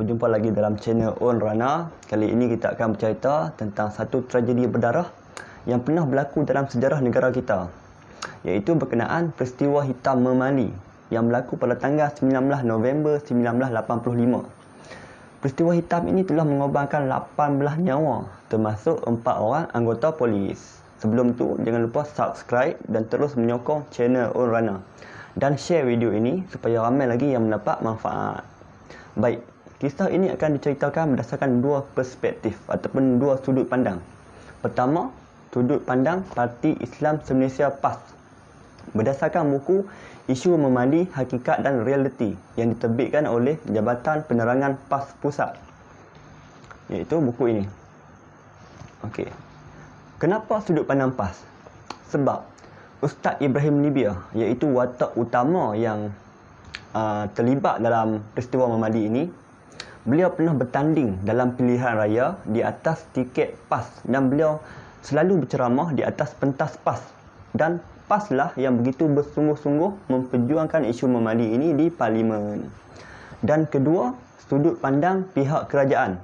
berjumpa lagi dalam channel On Rana. Kali ini kita akan bercerita tentang satu tragedi berdarah yang pernah berlaku dalam sejarah negara kita. Iaitu berkenaan peristiwa hitam memali yang berlaku pada tanggal 19 November 1985. Peristiwa hitam ini telah mengorbankan 18 nyawa termasuk 4 orang anggota polis. Sebelum tu, jangan lupa subscribe dan terus menyokong channel On Rana dan share video ini supaya ramai lagi yang mendapat manfaat. Baik, Kisah ini akan diceritakan berdasarkan dua perspektif ataupun dua sudut pandang. Pertama, sudut pandang Parti Islam Malaysia PAS. Berdasarkan buku Isu Memandi Hakikat dan Realiti yang diterbitkan oleh Jabatan Penerangan PAS Pusat. Iaitu buku ini. Okey. Kenapa sudut pandang PAS? Sebab Ustaz Ibrahim Libya iaitu watak utama yang uh, terlibat dalam peristiwa memadi ini beliau pernah bertanding dalam pilihan raya di atas tiket PAS dan beliau selalu berceramah di atas pentas PAS dan PAS lah yang begitu bersungguh-sungguh memperjuangkan isu memali ini di parlimen. Dan kedua, sudut pandang pihak kerajaan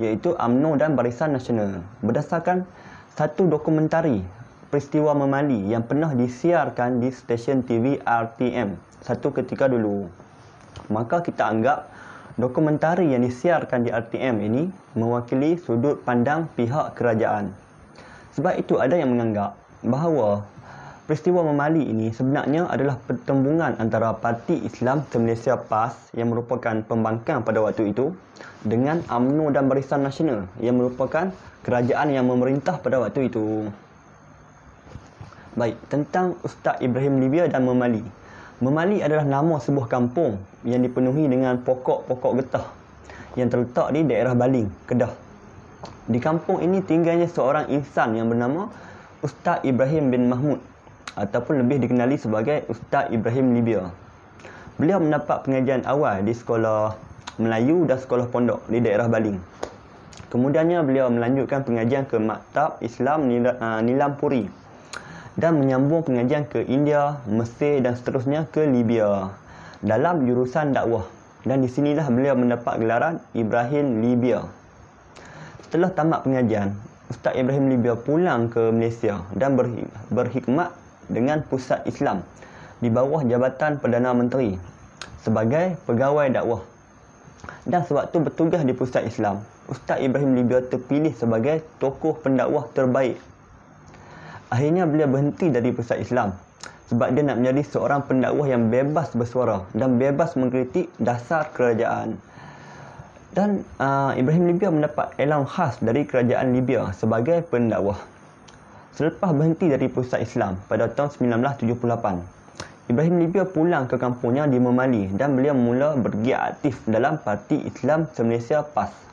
iaitu UMNO dan Barisan Nasional. Berdasarkan satu dokumentari peristiwa memali yang pernah disiarkan di stesen TV RTM satu ketika dulu. Maka kita anggap Dokumentari yang disiarkan di RTM ini mewakili sudut pandang pihak kerajaan. Sebab itu ada yang menganggap bahawa peristiwa memali ini sebenarnya adalah pertembungan antara Parti Islam Malaysia PAS yang merupakan pembangkang pada waktu itu dengan UMNO dan Barisan Nasional yang merupakan kerajaan yang memerintah pada waktu itu. Baik, tentang Ustaz Ibrahim Libya dan Memali. Memali adalah nama sebuah kampung yang dipenuhi dengan pokok-pokok getah yang terletak di daerah Baling, Kedah. Di kampung ini tinggalnya seorang insan yang bernama Ustaz Ibrahim bin Mahmud ataupun lebih dikenali sebagai Ustaz Ibrahim Libya. Beliau mendapat pengajian awal di sekolah Melayu dan sekolah pondok di daerah Baling. Kemudiannya beliau melanjutkan pengajian ke Maktab Islam ah, Nilampuri dan menyambung pengajian ke India, Mesir dan seterusnya ke Libya dalam jurusan dakwah dan di sinilah beliau mendapat gelaran Ibrahim Libya. Setelah tamat pengajian, Ustaz Ibrahim Libya pulang ke Malaysia dan berkhidmat dengan pusat Islam di bawah jabatan Perdana Menteri sebagai pegawai dakwah. Dan sewaktu bertugas di pusat Islam, Ustaz Ibrahim Libya terpilih sebagai tokoh pendakwah terbaik akhirnya beliau berhenti dari pusat Islam sebab dia nak menjadi seorang pendakwah yang bebas bersuara dan bebas mengkritik dasar kerajaan. Dan uh, Ibrahim Libya mendapat elang khas dari kerajaan Libya sebagai pendakwah. Selepas berhenti dari pusat Islam pada tahun 1978, Ibrahim Libya pulang ke kampungnya di Memali dan beliau mula bergiat aktif dalam Parti Islam Malaysia PAS.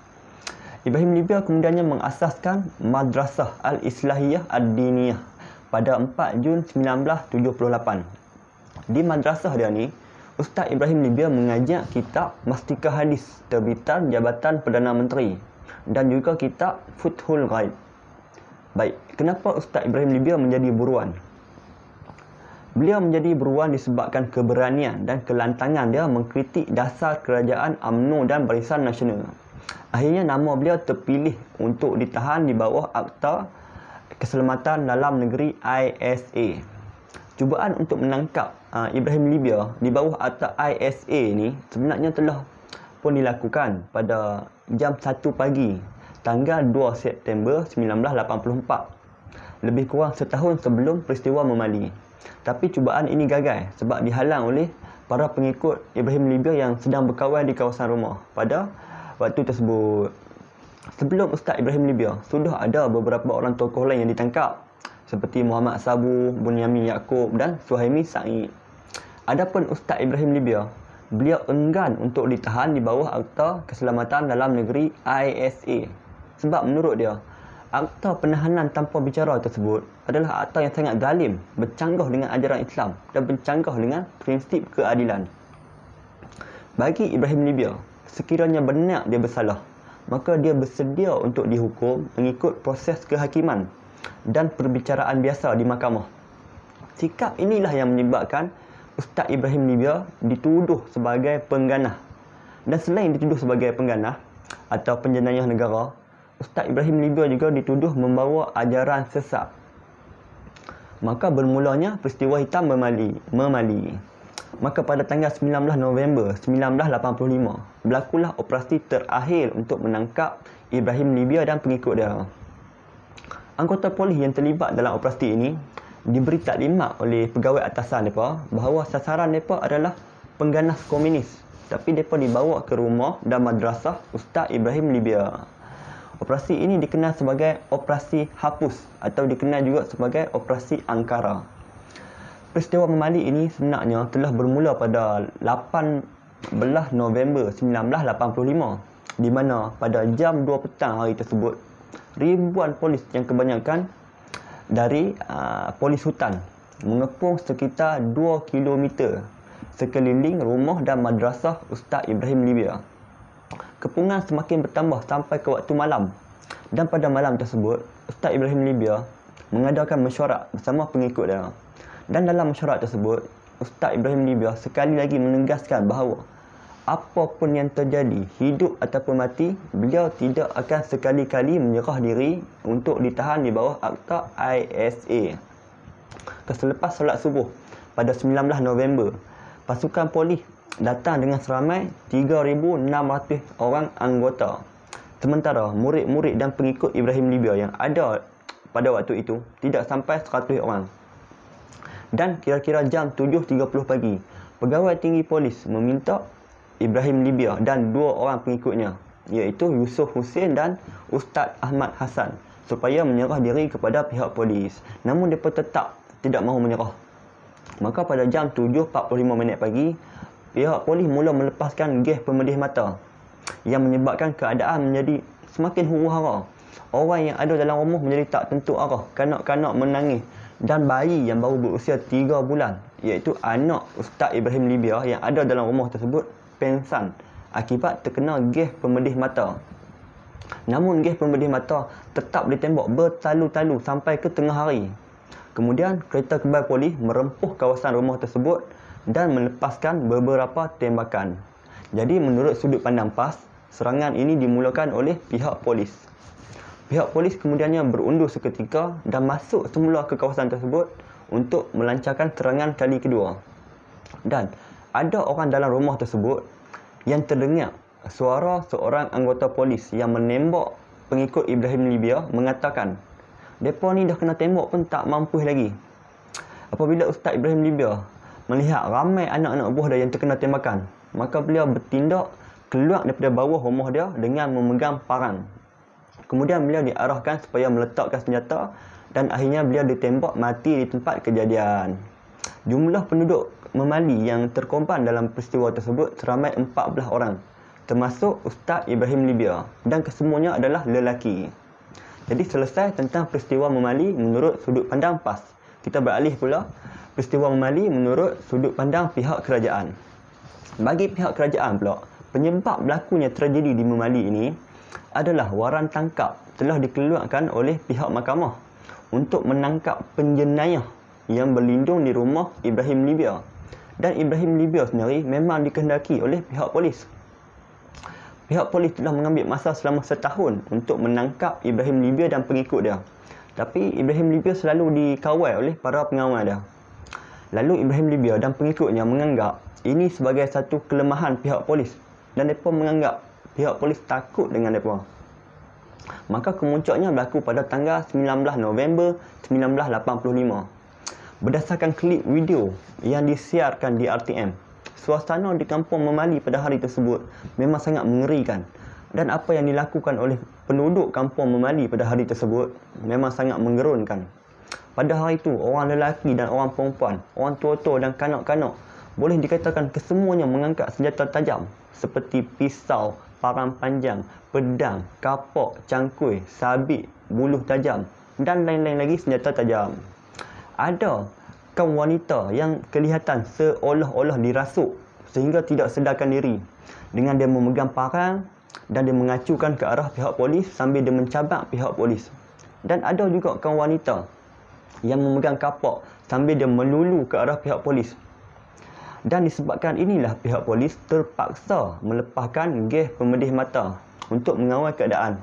Ibrahim Nibia kemudiannya mengasaskan Madrasah Al-Islahiyah Ad-Diniyah pada 4 Jun 1978. Di madrasah dia ni, Ustaz Ibrahim Nibia mengajak kitab Mastika Hadis terbitan Jabatan Perdana Menteri dan juga kitab Futhul Ghaib. Baik, kenapa Ustaz Ibrahim Nibia menjadi buruan? Beliau menjadi beruang disebabkan keberanian dan kelantangan dia mengkritik dasar kerajaan UMNO dan Barisan Nasional. Akhirnya nama beliau terpilih untuk ditahan di bawah Akta Keselamatan Dalam Negeri ISA. Cubaan untuk menangkap uh, Ibrahim Libya di bawah Akta ISA ini sebenarnya telah pun dilakukan pada jam 1 pagi tanggal 2 September 1984. Lebih kurang setahun sebelum peristiwa memali. Tapi cubaan ini gagal sebab dihalang oleh para pengikut Ibrahim Libya yang sedang berkawan di kawasan rumah pada waktu tersebut. Sebelum Ustaz Ibrahim Libya, sudah ada beberapa orang tokoh lain yang ditangkap seperti Muhammad Sabu, Bunyamin Yaakob dan Suhaimi Sa'id. Adapun Ustaz Ibrahim Libya, beliau enggan untuk ditahan di bawah Akta Keselamatan Dalam Negeri ISA. Sebab menurut dia, Akta Penahanan Tanpa Bicara tersebut adalah akta yang sangat zalim, bercanggah dengan ajaran Islam dan bercanggah dengan prinsip keadilan. Bagi Ibrahim Libya, sekiranya benar dia bersalah, maka dia bersedia untuk dihukum mengikut proses kehakiman dan perbicaraan biasa di mahkamah. Sikap inilah yang menyebabkan Ustaz Ibrahim Libya dituduh sebagai pengganah. Dan selain dituduh sebagai pengganah atau penjenayah negara, Ustaz Ibrahim Libya juga dituduh membawa ajaran sesat. Maka bermulanya peristiwa hitam memali. memali. Maka pada tanggal 19 November 1985, berlakulah operasi terakhir untuk menangkap Ibrahim Libya dan pengikut dia. Anggota polis yang terlibat dalam operasi ini diberi taklimat oleh pegawai atasan mereka bahawa sasaran mereka adalah pengganas komunis. Tapi mereka dibawa ke rumah dan madrasah Ustaz Ibrahim Libya. Operasi ini dikenal sebagai Operasi Hapus atau dikenal juga sebagai Operasi Angkara peristiwa memalik ini sebenarnya telah bermula pada 18 November 1985 di mana pada jam 2 petang hari tersebut ribuan polis yang kebanyakan dari uh, polis hutan mengepung sekitar 2 km sekeliling rumah dan madrasah Ustaz Ibrahim Libya. Kepungan semakin bertambah sampai ke waktu malam. Dan pada malam tersebut, Ustaz Ibrahim Libya mengadakan mesyuarat bersama pengikut dia. Dan dalam syarat tersebut, Ustaz Ibrahim Libya sekali lagi menegaskan bahawa apapun yang terjadi, hidup ataupun mati, beliau tidak akan sekali-kali menyerah diri untuk ditahan di bawah Akta ISA. Keselepas solat subuh pada 19 November, pasukan polis datang dengan seramai 3,600 orang anggota. Sementara murid-murid dan pengikut Ibrahim Libya yang ada pada waktu itu tidak sampai 100 orang dan kira-kira jam 7.30 pagi, pegawai tinggi polis meminta Ibrahim Libya dan dua orang pengikutnya iaitu Yusuf Hussein dan Ustaz Ahmad Hassan supaya menyerah diri kepada pihak polis. Namun mereka tetap tidak mahu menyerah. Maka pada jam 7.45 minit pagi, pihak polis mula melepaskan gas pemedih mata yang menyebabkan keadaan menjadi semakin huru-hara. Orang yang ada dalam rumah menjadi tak tentu arah, kanak-kanak menangis dan bayi yang baru berusia 3 bulan iaitu anak Ustaz Ibrahim Libya yang ada dalam rumah tersebut pensan akibat terkena gas pemedih mata. Namun gas pemedih mata tetap ditembak bertalu-talu sampai ke tengah hari. Kemudian kereta kebal polis merempuh kawasan rumah tersebut dan melepaskan beberapa tembakan. Jadi menurut sudut pandang PAS, serangan ini dimulakan oleh pihak polis. Pihak polis kemudiannya berundur seketika dan masuk semula ke kawasan tersebut untuk melancarkan serangan kali kedua. Dan ada orang dalam rumah tersebut yang terdengar suara seorang anggota polis yang menembak pengikut Ibrahim Libya mengatakan mereka ni dah kena tembak pun tak mampu lagi. Apabila Ustaz Ibrahim Libya melihat ramai anak-anak buah dia yang terkena tembakan, maka beliau bertindak keluar daripada bawah rumah dia dengan memegang parang. Kemudian beliau diarahkan supaya meletakkan senjata dan akhirnya beliau ditembak mati di tempat kejadian. Jumlah penduduk memali yang terkompan dalam peristiwa tersebut seramai 14 orang termasuk Ustaz Ibrahim Libya dan kesemuanya adalah lelaki. Jadi selesai tentang peristiwa memali menurut sudut pandang PAS. Kita beralih pula peristiwa memali menurut sudut pandang pihak kerajaan. Bagi pihak kerajaan pula, penyebab berlakunya tragedi di memali ini adalah waran tangkap telah dikeluarkan oleh pihak mahkamah untuk menangkap penjenayah yang berlindung di rumah Ibrahim Libya dan Ibrahim Libya sendiri memang dikehendaki oleh pihak polis. Pihak polis telah mengambil masa selama setahun untuk menangkap Ibrahim Libya dan pengikut dia. Tapi Ibrahim Libya selalu dikawal oleh para pengawal dia. Lalu Ibrahim Libya dan pengikutnya menganggap ini sebagai satu kelemahan pihak polis dan mereka menganggap pihak polis takut dengan mereka. Maka kemuncaknya berlaku pada tanggal 19 November 1985. Berdasarkan klip video yang disiarkan di RTM, suasana di kampung Memali pada hari tersebut memang sangat mengerikan dan apa yang dilakukan oleh penduduk kampung Memali pada hari tersebut memang sangat menggerunkan. Pada hari itu, orang lelaki dan orang perempuan, orang tua-tua dan kanak-kanak boleh dikatakan kesemuanya mengangkat senjata tajam seperti pisau, parang panjang, pedang, kapok, cangkui, sabit, buluh tajam dan lain-lain lagi senjata tajam. Ada kaum wanita yang kelihatan seolah-olah dirasuk sehingga tidak sedarkan diri dengan dia memegang parang dan dia mengacukan ke arah pihak polis sambil dia mencabak pihak polis. Dan ada juga kaum wanita yang memegang kapok sambil dia melulu ke arah pihak polis dan disebabkan inilah pihak polis terpaksa melepaskan gas pemedih mata untuk mengawal keadaan.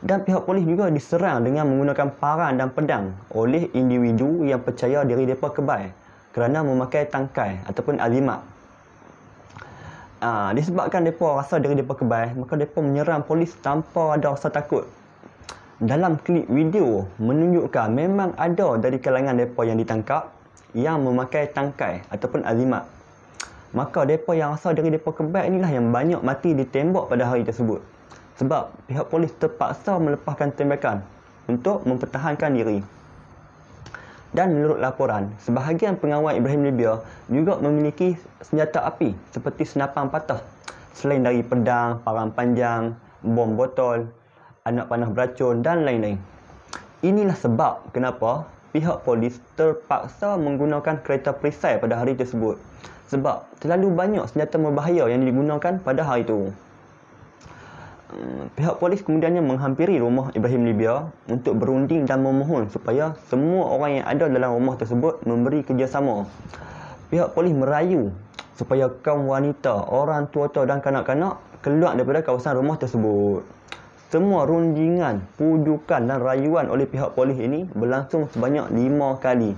Dan pihak polis juga diserang dengan menggunakan parang dan pedang oleh individu yang percaya diri mereka kebal kerana memakai tangkai ataupun azimat. Ha, ah, disebabkan mereka rasa diri mereka kebal, maka mereka menyerang polis tanpa ada rasa takut. Dalam klip video menunjukkan memang ada dari kalangan mereka yang ditangkap yang memakai tangkai ataupun azimat maka mereka yang asal dari mereka kebat inilah yang banyak mati di tembok pada hari tersebut. Sebab pihak polis terpaksa melepaskan tembakan untuk mempertahankan diri. Dan menurut laporan, sebahagian pengawal Ibrahim Libya juga memiliki senjata api seperti senapang patah. Selain dari pedang, parang panjang, bom botol, anak panah beracun dan lain-lain. Inilah sebab kenapa pihak polis terpaksa menggunakan kereta perisai pada hari tersebut sebab terlalu banyak senjata berbahaya yang digunakan pada hari itu. Hmm, pihak polis kemudiannya menghampiri rumah Ibrahim Libya untuk berunding dan memohon supaya semua orang yang ada dalam rumah tersebut memberi kerjasama. Pihak polis merayu supaya kaum wanita, orang tua-tua dan kanak-kanak keluar daripada kawasan rumah tersebut. Semua rundingan, pujukan dan rayuan oleh pihak polis ini berlangsung sebanyak lima kali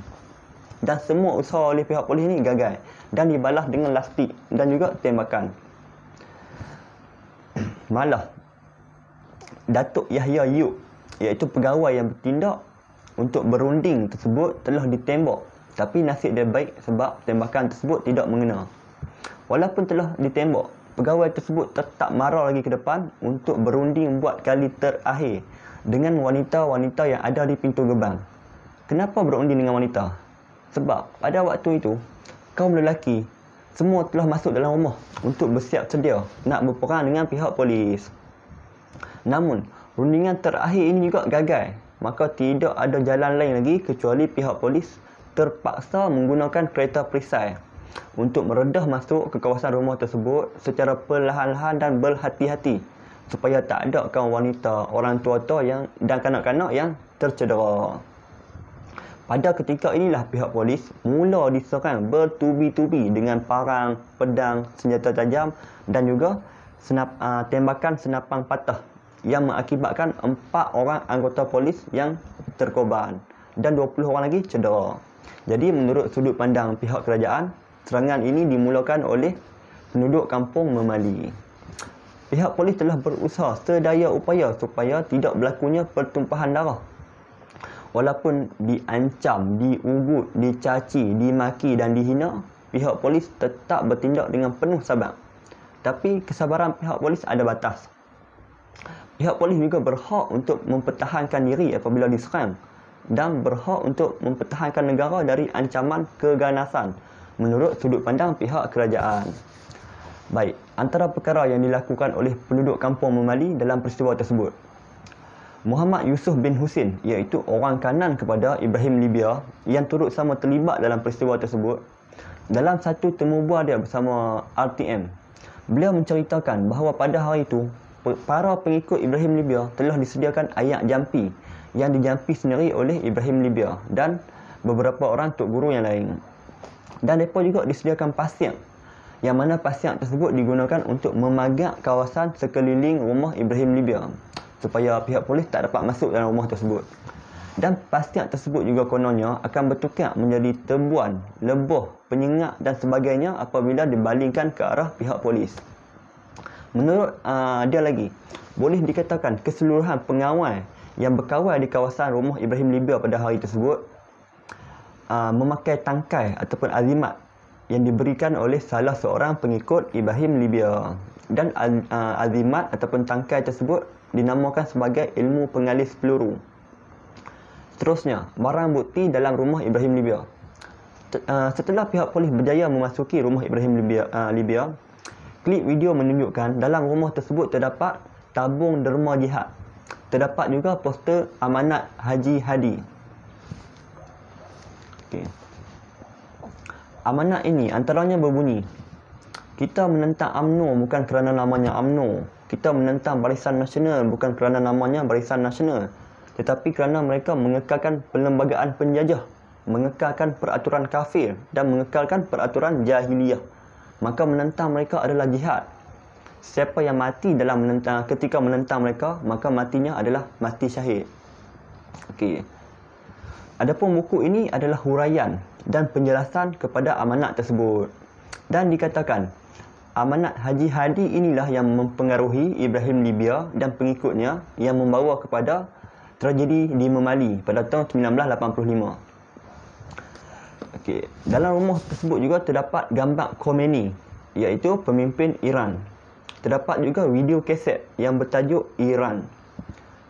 dan semua usaha oleh pihak polis ini gagal dan dibalas dengan lastik dan juga tembakan. Malah Datuk Yahya Yuk iaitu pegawai yang bertindak untuk berunding tersebut telah ditembak tapi nasib dia baik sebab tembakan tersebut tidak mengena. Walaupun telah ditembak, pegawai tersebut tetap marah lagi ke depan untuk berunding buat kali terakhir dengan wanita-wanita yang ada di pintu gerbang. Kenapa berunding dengan wanita? Sebab pada waktu itu, kaum lelaki semua telah masuk dalam rumah untuk bersiap sedia nak berperang dengan pihak polis. Namun, rundingan terakhir ini juga gagal. Maka tidak ada jalan lain lagi kecuali pihak polis terpaksa menggunakan kereta perisai untuk meredah masuk ke kawasan rumah tersebut secara perlahan-lahan dan berhati-hati supaya tak ada kaum wanita, orang tua-tua yang dan kanak-kanak yang tercedera. Pada ketika inilah pihak polis mula diserang bertubi-tubi dengan parang, pedang, senjata tajam dan juga senap, uh, tembakan senapang patah yang mengakibatkan empat orang anggota polis yang terkorban dan 20 orang lagi cedera. Jadi menurut sudut pandang pihak kerajaan, serangan ini dimulakan oleh penduduk kampung Memali. Pihak polis telah berusaha sedaya upaya supaya tidak berlakunya pertumpahan darah walaupun diancam, diugut, dicaci, dimaki dan dihina, pihak polis tetap bertindak dengan penuh sabar. Tapi kesabaran pihak polis ada batas. Pihak polis juga berhak untuk mempertahankan diri apabila diserang dan berhak untuk mempertahankan negara dari ancaman keganasan menurut sudut pandang pihak kerajaan. Baik, antara perkara yang dilakukan oleh penduduk kampung Memali dalam peristiwa tersebut. Muhammad Yusuf bin Husin iaitu orang kanan kepada Ibrahim Libya yang turut sama terlibat dalam peristiwa tersebut dalam satu temu bual dia bersama RTM beliau menceritakan bahawa pada hari itu para pengikut Ibrahim Libya telah disediakan ayak jampi yang dijampi sendiri oleh Ibrahim Libya dan beberapa orang tok guru yang lain dan mereka juga disediakan pasir yang mana pasir tersebut digunakan untuk memagak kawasan sekeliling rumah Ibrahim Libya supaya pihak polis tak dapat masuk dalam rumah tersebut. Dan pastiak tersebut juga kononnya akan bertukar menjadi tebuan, lebuh, penyengat dan sebagainya apabila dibalingkan ke arah pihak polis. Menurut uh, dia lagi, boleh dikatakan keseluruhan pengawal yang berkawal di kawasan rumah Ibrahim Libya pada hari tersebut uh, memakai tangkai ataupun azimat yang diberikan oleh salah seorang pengikut Ibrahim Libya. Dan uh, azimat ataupun tangkai tersebut dinamakan sebagai ilmu pengalis peluru. Seterusnya, barang bukti dalam rumah Ibrahim Libya. Uh, setelah pihak polis berjaya memasuki rumah Ibrahim Libya, uh, Libya, klip video menunjukkan dalam rumah tersebut terdapat tabung derma jihad. Terdapat juga poster amanat Haji Hadi. Okay. Amanat ini antaranya berbunyi, kita menentang UMNO bukan kerana namanya UMNO kita menentang Barisan Nasional bukan kerana namanya Barisan Nasional tetapi kerana mereka mengekalkan perlembagaan penjajah, mengekalkan peraturan kafir dan mengekalkan peraturan jahiliyah. Maka menentang mereka adalah jihad. Siapa yang mati dalam menentang ketika menentang mereka, maka matinya adalah mati syahid. Okey. Adapun buku ini adalah huraian dan penjelasan kepada amanat tersebut. Dan dikatakan amanat Haji Hadi inilah yang mempengaruhi Ibrahim Libya dan pengikutnya yang membawa kepada tragedi di Memali pada tahun 1985. Okey, dalam rumah tersebut juga terdapat gambar Khomeini iaitu pemimpin Iran. Terdapat juga video kaset yang bertajuk Iran.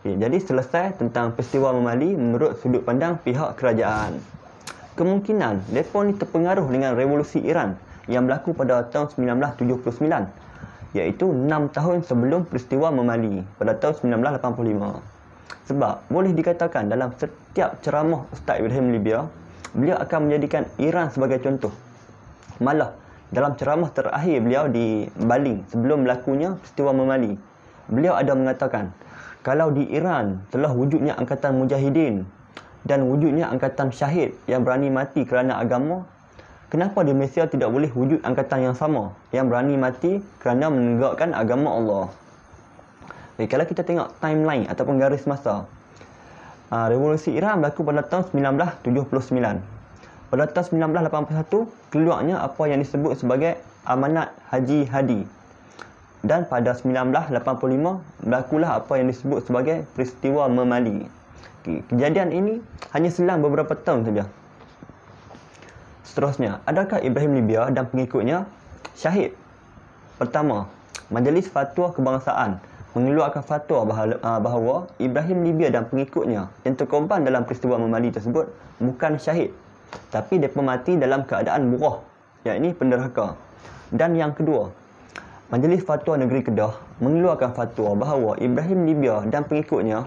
Okay, jadi selesai tentang peristiwa Memali menurut sudut pandang pihak kerajaan. Kemungkinan mereka ini terpengaruh dengan revolusi Iran yang berlaku pada tahun 1979 iaitu 6 tahun sebelum peristiwa memali pada tahun 1985 sebab boleh dikatakan dalam setiap ceramah Ustaz Ibrahim Libya beliau akan menjadikan Iran sebagai contoh malah dalam ceramah terakhir beliau di Bali sebelum berlakunya peristiwa memali beliau ada mengatakan kalau di Iran telah wujudnya angkatan mujahidin dan wujudnya angkatan syahid yang berani mati kerana agama kenapa di Malaysia tidak boleh wujud angkatan yang sama yang berani mati kerana menegakkan agama Allah? Okay, kalau kita tengok timeline ataupun garis masa, ah, revolusi Iran berlaku pada tahun 1979. Pada tahun 1981, keluarnya apa yang disebut sebagai Amanat Haji Hadi. Dan pada 1985, berlakulah apa yang disebut sebagai Peristiwa Memali. Okay, kejadian ini hanya selang beberapa tahun saja. Seterusnya, adakah Ibrahim Libya dan pengikutnya syahid? Pertama, Majlis Fatwa Kebangsaan mengeluarkan fatwa ah, bahawa Ibrahim Libya dan pengikutnya yang terkorban dalam peristiwa memali tersebut bukan syahid. Tapi mereka mati dalam keadaan murah, iaitu penderhaka. Dan yang kedua, Majlis Fatwa Negeri Kedah mengeluarkan fatwa bahawa Ibrahim Libya dan pengikutnya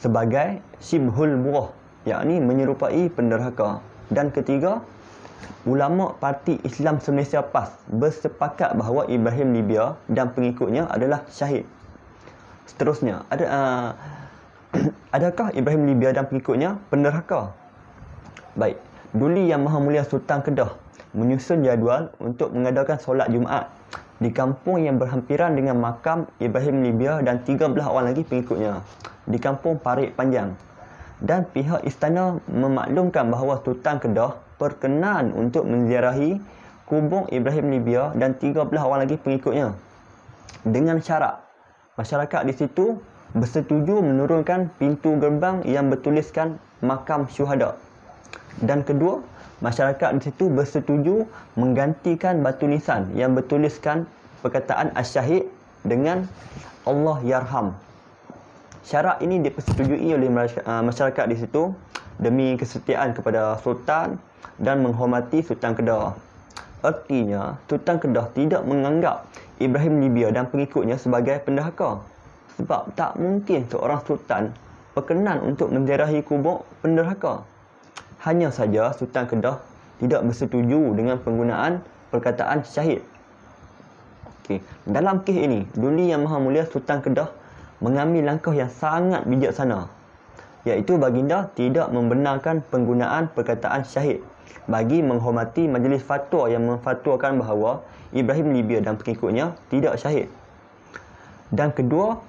sebagai Shibhul Murah, iaitu menyerupai penderhaka. Dan ketiga, Ulama Parti Islam Semesia PAS bersepakat bahawa Ibrahim Libya dan pengikutnya adalah syahid. Seterusnya, ada uh, adakah Ibrahim Libya dan pengikutnya peneraka? Baik. Duli Yang Maha Mulia Sultan Kedah menyusun jadual untuk mengadakan solat Jumaat di kampung yang berhampiran dengan makam Ibrahim Libya dan 13 orang lagi pengikutnya di kampung Parit Panjang. Dan pihak istana memaklumkan bahawa Sultan Kedah perkenan untuk menziarahi kubur Ibrahim Libya dan 13 orang lagi pengikutnya dengan syarat masyarakat di situ bersetuju menurunkan pintu gerbang yang bertuliskan makam syuhada dan kedua masyarakat di situ bersetuju menggantikan batu nisan yang bertuliskan perkataan asyahid dengan Allah yarham syarat ini dipersetujui oleh masyarakat eh, di situ demi kesetiaan kepada sultan dan menghormati Sultan Kedah. Artinya, Sultan Kedah tidak menganggap Ibrahim Libya dan pengikutnya sebagai pendahaka. Sebab tak mungkin seorang Sultan berkenan untuk menjerahi kubur pendahaka. Hanya saja Sultan Kedah tidak bersetuju dengan penggunaan perkataan syahid. Okay. Dalam kes ini, Duli Yang Maha Mulia Sultan Kedah mengambil langkah yang sangat bijaksana iaitu baginda tidak membenarkan penggunaan perkataan syahid bagi menghormati majlis fatwa yang memfatwakan bahawa Ibrahim Libya dan pengikutnya tidak syahid. Dan kedua,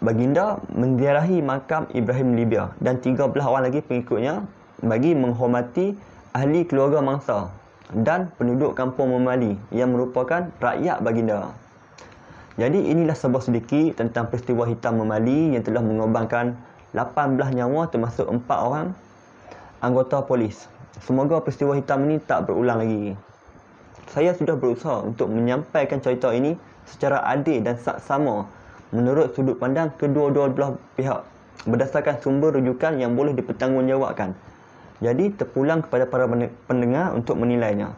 baginda mendiarahi makam Ibrahim Libya dan 13 orang lagi pengikutnya bagi menghormati ahli keluarga mangsa dan penduduk kampung Memali yang merupakan rakyat baginda. Jadi inilah sebuah sedikit tentang peristiwa hitam Memali yang telah mengorbankan 18 nyawa termasuk 4 orang anggota polis. Semoga peristiwa hitam ini tak berulang lagi. Saya sudah berusaha untuk menyampaikan cerita ini secara adil dan saksama menurut sudut pandang kedua-dua belah pihak berdasarkan sumber rujukan yang boleh dipertanggungjawabkan. Jadi terpulang kepada para pendengar untuk menilainya.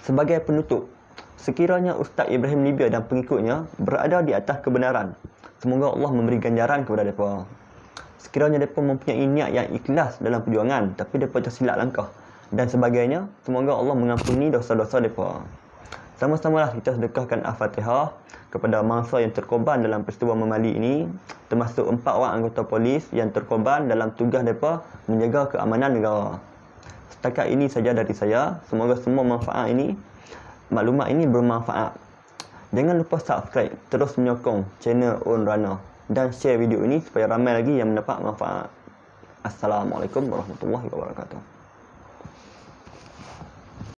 Sebagai penutup, sekiranya Ustaz Ibrahim Libya dan pengikutnya berada di atas kebenaran, semoga Allah memberi ganjaran kepada mereka sekiranya mereka mempunyai niat yang ikhlas dalam perjuangan tapi mereka tersilap langkah dan sebagainya semoga Allah mengampuni dosa-dosa mereka sama-samalah kita sedekahkan Al-Fatihah kepada mangsa yang terkorban dalam peristiwa memali ini termasuk empat orang anggota polis yang terkorban dalam tugas mereka menjaga keamanan negara setakat ini saja dari saya semoga semua manfaat ini maklumat ini bermanfaat Jangan lupa subscribe terus menyokong channel On dan share video ini supaya ramai lagi yang mendapat manfaat. Assalamualaikum warahmatullahi wabarakatuh.